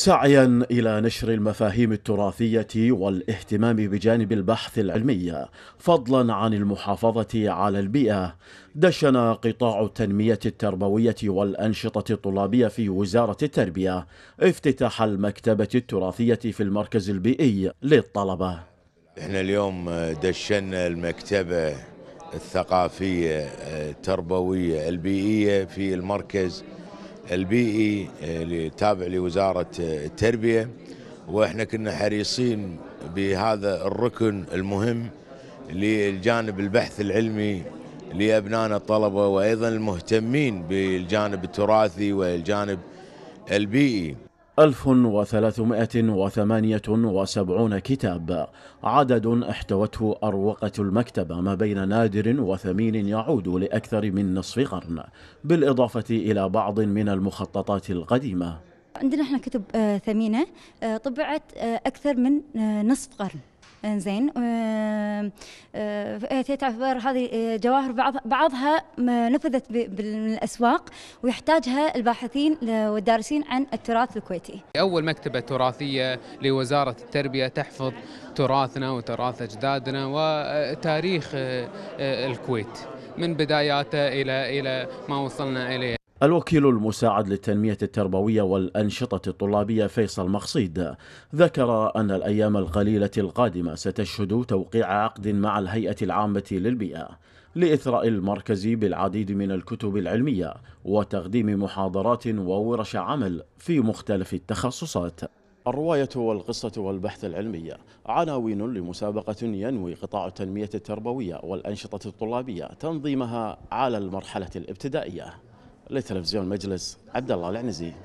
سعيا إلى نشر المفاهيم التراثية والاهتمام بجانب البحث العلمي فضلا عن المحافظة على البيئة دشن قطاع التنمية التربوية والأنشطة الطلابية في وزارة التربية افتتاح المكتبة التراثية في المركز البيئي للطلبة احنا اليوم دشنا المكتبة الثقافية التربوية البيئية في المركز البيئي آه، التابع لوزارة آه، التربية واحنا كنا حريصين بهذا الركن المهم للجانب البحث العلمي لأبنائنا الطلبة وأيضا المهتمين بالجانب التراثي والجانب البيئي 1378 كتاب عدد احتوته أروقة المكتبة ما بين نادر وثمين يعود لأكثر من نصف قرن بالإضافة إلى بعض من المخططات القديمة عندنا احنا كتب آه، ثمينة آه، طبعت آه، أكثر من نصف قرن انزين آه، آه، تعتبر هذه آه، جواهر بعض بعضها نفذت بالاسواق ويحتاجها الباحثين والدارسين عن التراث الكويتي. اول مكتبه تراثيه لوزاره التربيه تحفظ تراثنا وتراث اجدادنا وتاريخ الكويت من بداياته الى الى ما وصلنا اليه الوكيل المساعد للتنمية التربوية والأنشطة الطلابية فيصل مقصيد ذكر أن الأيام القليلة القادمة ستشهد توقيع عقد مع الهيئة العامة للبيئة لإثراء المركز بالعديد من الكتب العلمية وتقديم محاضرات وورش عمل في مختلف التخصصات الرواية والقصة والبحث العلمي عناوين لمسابقة ينوي قطاع التنمية التربوية والأنشطة الطلابية تنظيمها على المرحلة الابتدائية لتلفزيون مجلس عبد الله العنزي